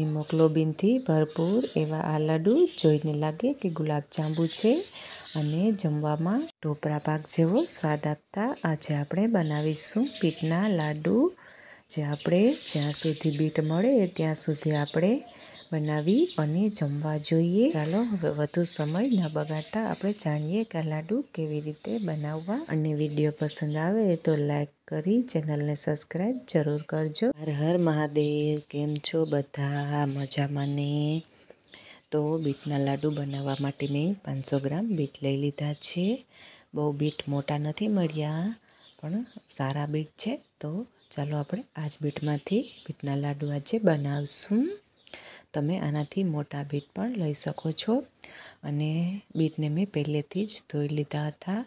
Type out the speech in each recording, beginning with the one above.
હિમોગ્લોબિનથી ભરપૂર એવા આ લાડુ જોઈને લાગે કે ગુલાબજાંબુ છે અને જમવામાં ઢોપરા પાક જેવો સ્વાદ આપતા આજે આપણે બનાવીશું પીટના લાડુ જે આપણે જ્યાં સુધી બીટ મળે ત્યાં સુધી આપણે બનાવી અને જમવા જોઈએ ચાલો હવે વધુ સમય ન બગાડતા આપણે જાણીએ કે લાડુ કેવી રીતે બનાવવા અને વિડીયો પસંદ આવે તો લાઈક કરી ચેનલને સબસ્ક્રાઈબ જરૂર કરજો હર હર મહાદેવ કેમ છો બધા મજામાં ને તો બીટના લાડુ બનાવવા માટે મેં પાંચસો ગ્રામ બીટ લઈ લીધા છે બહુ બીટ મોટા નથી મળ્યા પણ સારા બીટ છે તો ચાલો આપણે આજ બીટમાંથી બીટના લાડુ આજે બનાવશું તમે આનાથી મોટા બીટ પણ લઈ શકો છો અને બીટને મેં પહેલેથી જ ધોઈ લીધા હતા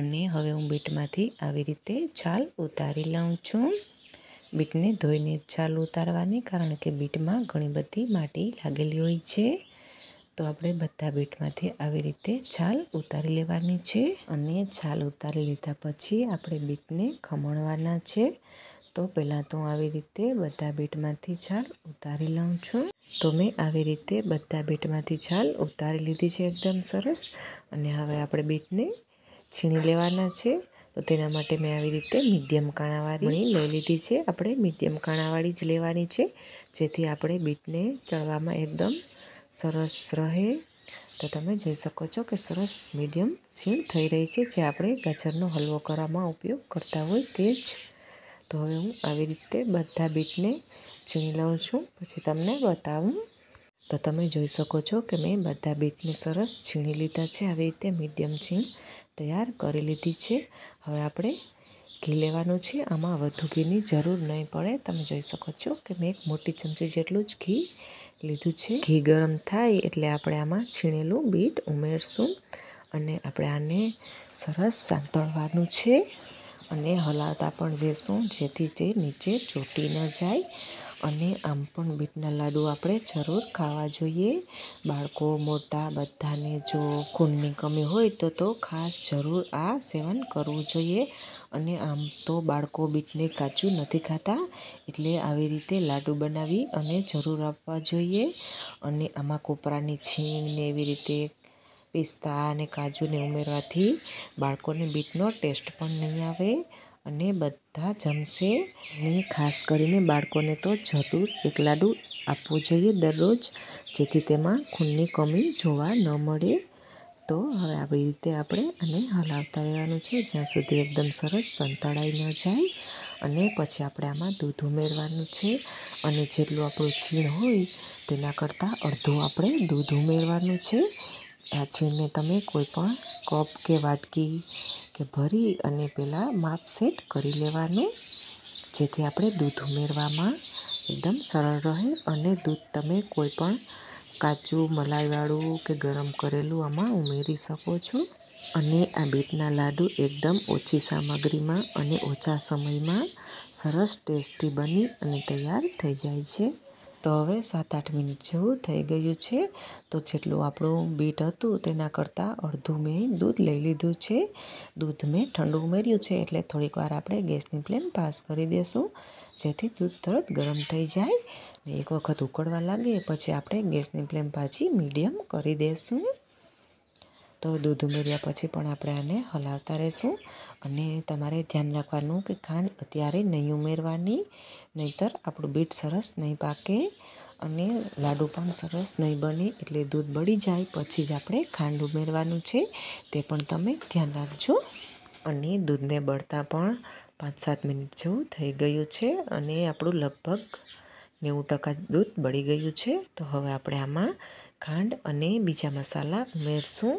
અને હવે હું બીટમાંથી આવી રીતે છાલ ઉતારી લઉં છું બીટને ધોઈને છાલ ઉતારવાની કારણ કે બીટમાં ઘણી બધી માટી લાગેલી હોય છે તો આપણે બધા બીટમાંથી આવી રીતે છાલ ઉતારી લેવાની છે અને છાલ ઉતારી લીધા પછી આપણે બીટને ખમણવાના છે તો પહેલાં તો આવી રીતે બધા બીટમાંથી છાલ ઉતારી લઉં છું તો મેં આવી રીતે બધા બીટમાંથી છાલ ઉતારી લીધી છે એકદમ સરસ અને હવે આપણે બીટને છીણી લેવાના છે તો તેના માટે મેં આવી રીતે મીડિયમ કાણાવાળી લઈ લીધી છે આપણે મીડિયમ કાણાવાળી જ લેવાની છે જેથી આપણે બીટને ચડવામાં એકદમ સરસ રહે તો તમે જોઈ શકો છો કે સરસ મીડિયમ છીણ થઈ રહી છે જે આપણે ગાજરનો હલવો કરવામાં ઉપયોગ કરતા હોય તે જ તો હવે હું આવી રીતે બધા બીટને છીણી લઉં છું પછી તમને બતાવું તો તમે જોઈ શકો છો કે મેં બધા બીટને સરસ છીણી લીધા છે આવી રીતે મીડિયમ છીણ તૈયાર કરી લીધી છે હવે આપણે ઘી લેવાનું છે આમાં વધુ ઘીની જરૂર નહીં પડે તમે જોઈ શકો છો કે મેં એક મોટી ચમચી જેટલું જ ઘી લીધું છે ઘી ગરમ થાય એટલે આપણે આમાં છીણેલું બીટ ઉમેરશું અને આપણે આને સરસ સાંતળવાનું છે અને હલાવતા પણ રહેશું જેથી તે નીચે ચોટી ન જાય અને આમ પણ બીટના લાડુ આપણે જરૂર ખાવા જોઈએ બાળકો મોટા બધાને જો ખૂનની કમી હોય તો તો ખાસ જરૂર આ સેવન કરવું જોઈએ અને આમ તો બાળકો બીટને કાચું નથી ખાતા એટલે આવી રીતે લાડુ બનાવી અને જરૂર આપવા જોઈએ અને આમાં કોપરાની છીણ ને એવી રીતે પિસ્તા અને કાજુને ઉમેરવાથી બાળકોને બીટનો ટેસ્ટ પણ નહીં આવે અને બધા જમશે અને ખાસ કરીને બાળકોને તો જરૂર એક લાડુ આપવું જોઈએ દરરોજ જેથી તેમાં ખૂનની કમી જોવા ન મળે તો હવે આવી રીતે આપણે અને હલાવતા રહેવાનું છે જ્યાં સુધી એકદમ સરસ સંતળાઈ ન જાય અને પછી આપણે આમાં દૂધ ઉમેરવાનું છે અને જેટલું આપણું છીણ હોય તેના કરતાં અડધું આપણે દૂધ ઉમેરવાનું છે છેને તમે કોઈ પણ કપ કે વાટકી કે ભરી અને પેલા માપ સેટ કરી લેવાનું જેથી આપણે દૂધ ઉમેરવામાં એકદમ સરળ રહે અને દૂધ તમે કોઈ પણ કાચું મલાઈવાળું કે ગરમ કરેલું આમાં ઉમેરી શકો છો અને આ બીટના લાડુ એકદમ ઓછી સામગ્રીમાં અને ઓછા સમયમાં સરસ ટેસ્ટી બની અને તૈયાર થઈ જાય છે તો હવે સાત આઠ મિનિટ જેવું થઈ ગયું છે તો જેટલું આપણું બીટ હતું તેના કરતાં અડધું મેં દૂધ લઈ લીધું છે દૂધ મેં ઠંડુ ઉમેર્યું છે એટલે થોડીક વાર આપણે ગેસની ફ્લેમ પાસ કરી દેશું જેથી દૂધ તરત ગરમ થઈ જાય ને એક વખત ઉકળવા લાગે પછી આપણે ગેસની ફ્લેમ પાછી મીડિયમ કરી દઈશું તો દૂધ ઉમેર્યા પછી પણ આપણે આને હલાવતા રહેશું અને તમારે ધ્યાન રાખવાનું કે ખાંડ અત્યારે નહીં ઉમેરવાની નહીંતર આપણું બીટ સરસ નહીં પાકે અને લાડુ પણ સરસ નહીં બને એટલે દૂધ બળી જાય પછી જ આપણે ખાંડ ઉમેરવાનું છે તે પણ તમે ધ્યાન રાખજો અને દૂધને બળતા પણ પાંચ સાત મિનિટ જેવું થઈ ગયું છે અને આપણું લગભગ નેવું ટકા દૂધ બળી ગયું છે તો હવે આપણે આમાં ખાંડ અને બીજા મસાલા ઉમેરશું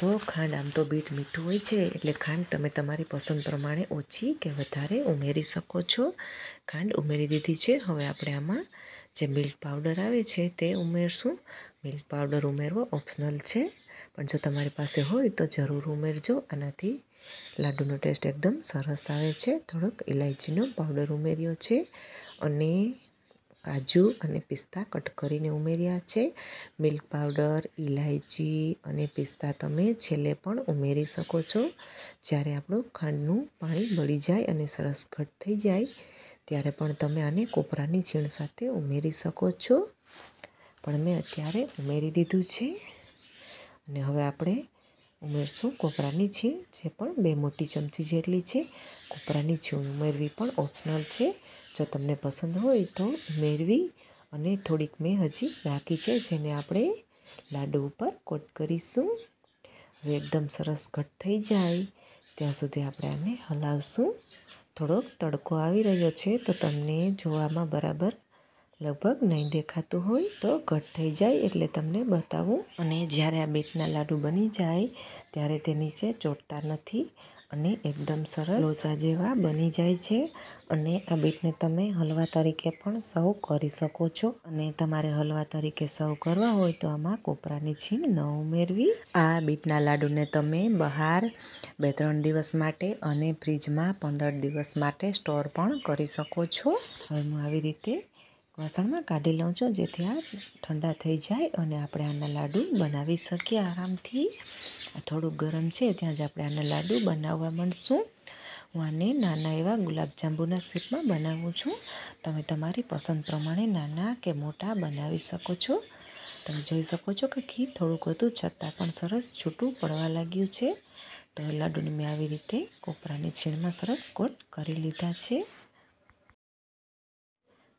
તો ખાંડ આમ તો બીટ મીઠું હોય છે એટલે ખાંડ તમે તમારી પસંદ પ્રમાણે ઓછી કે વધારે ઉમેરી શકો છો ખાંડ ઉમેરી દીધી છે હવે આપણે આમાં જે મિલ્ક પાવડર આવે છે તે ઉમેરશું મિલ્ક પાવડર ઉમેરવો ઓપ્શનલ છે પણ જો તમારી પાસે હોય તો જરૂર ઉમેરજો આનાથી લાડુનો ટેસ્ટ એકદમ સરસ આવે છે થોડોક ઇલાયચીનો પાવડર ઉમેર્યો છે અને કાજુ અને પિસ્તા કટ કરીને ઉમેર્યા છે મિલ્ક પાવડર ઇલાયચી અને પિસ્તા તમે છેલ્લે પણ ઉમેરી શકો છો જ્યારે આપણું ખાંડનું પાણી બળી જાય અને સરસ ઘટ થઈ જાય ત્યારે પણ તમે આને કોપરાની છીણ સાથે ઉમેરી શકો છો પણ મેં અત્યારે ઉમેરી દીધું છે અને હવે આપણે ઉમેરશું કોપરાની છીણ જે પણ બે મોટી ચમચી જેટલી છે કોપરાની છીણ ઉમેરવી પણ ઓપ્શનલ છે જો તમને પસંદ હોય તો મેળવી અને થોડીક મેં હજી રાખી છે જેને આપણે લાડુ ઉપર કોટ કરીશું હવે એકદમ સરસ ઘટ થઈ જાય ત્યાં સુધી આપણે આને હલાવશું થોડોક તડકો આવી રહ્યો છે તો તમને જોવામાં બરાબર લગભગ નહીં દેખાતું હોય તો ઘટ થઈ જાય એટલે તમને બતાવું અને જ્યારે આ બેટના લાડુ બની જાય ત્યારે તે નીચે ચોટતા નથી અને એકદમ સરસ લોચા જેવા બની જાય છે અને આ બીટને તમે હલવા તરીકે પણ સર્વ કરી શકો છો અને તમારે હલવા તરીકે સર્વ કરવા હોય તો આમાં કોપરાની છીણ ન ઉમેરવી આ બીટના લાડુને તમે બહાર બે ત્રણ દિવસ માટે અને ફ્રીજમાં પંદર દિવસ માટે સ્ટોર પણ કરી શકો છો હવે હું આવી રીતે વાસણમાં કાઢી લઉં છું જેથી આ ઠંડા થઈ જાય અને આપણે આના લાડુ બનાવી શકીએ આરામથી થોડું ગરમ છે ત્યાં જ આપણે આના લાડુ બનાવવા માંડશું હું આને નાના એવા ગુલાબજાંબુના શેપમાં બનાવું છું તમે તમારી પસંદ પ્રમાણે નાના કે મોટા બનાવી શકો છો તમે જોઈ શકો છો કે ઘી થોડુંક વધુ છતાં પણ સરસ છૂટું પડવા લાગ્યું છે તો લાડુને મેં આવી રીતે કોપરાની છીણમાં સરસ કોટ કરી લીધા છે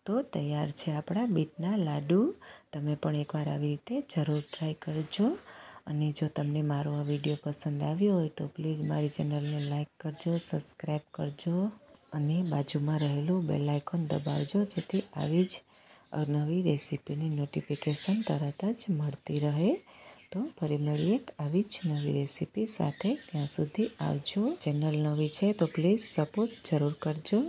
તો તૈયાર છે આપણા બીટના લાડુ તમે પણ એકવાર આવી રીતે જરૂર ટ્રાય કરજો અને જો તમને મારો આ વિડીયો પસંદ આવ્યો હોય તો પ્લીઝ મારી ચેનલને લાઇક કરજો સબસ્ક્રાઈબ કરજો અને બાજુમાં રહેલું બેલ આઇકોન દબાવજો જેથી આવી જ નવી રેસીપીની નોટિફિકેશન તરત જ મળતી રહે તો ફરી મળીએ એક આવી જ નવી રેસીપી સાથે ત્યાં સુધી આવજો ચેનલ નવી છે તો પ્લીઝ સપોર્ટ જરૂર કરજો